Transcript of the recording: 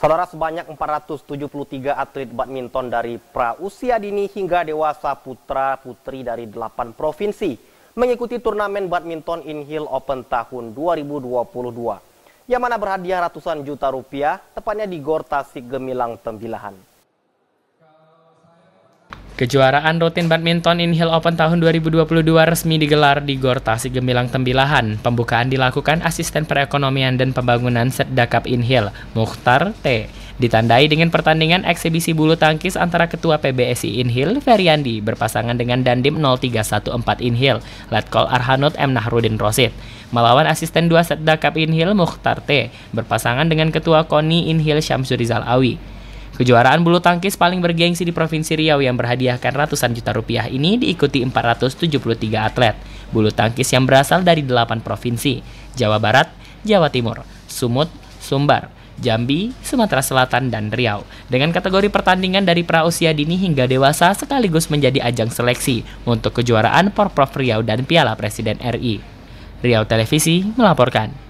Saudara sebanyak 473 atlet badminton dari pra usia dini hingga dewasa putra-putri dari 8 provinsi mengikuti turnamen badminton Inhil Open tahun 2022 yang mana berhadiah ratusan juta rupiah tepatnya di Gor Tasik Gemilang Tembilahan. Kejuaraan rutin badminton Inhil Open tahun 2022 resmi digelar di Gor Tasik Gemilang Tembilahan. Pembukaan dilakukan Asisten Perekonomian dan Pembangunan Sedakap Inhil, Mukhtar T. Ditandai dengan pertandingan eksibisi bulu tangkis antara Ketua PBSI Inhil, Feriandi, berpasangan dengan Dandim 0314 Inhil, Letkol Arhanud M. Nahrudin Rosid. Melawan asisten 2 dakap Inhil, Mukhtar T. berpasangan dengan Ketua KONI Inhil Syamsurizal Awi. Kejuaraan bulu tangkis paling bergengsi di Provinsi Riau yang berhadiahkan ratusan juta rupiah ini diikuti 473 atlet bulu tangkis yang berasal dari 8 provinsi, Jawa Barat, Jawa Timur, Sumut, Sumbar, Jambi, Sumatera Selatan, dan Riau. Dengan kategori pertandingan dari pra usia dini hingga dewasa sekaligus menjadi ajang seleksi untuk kejuaraan Porprov Riau dan Piala Presiden RI. Riau Televisi melaporkan.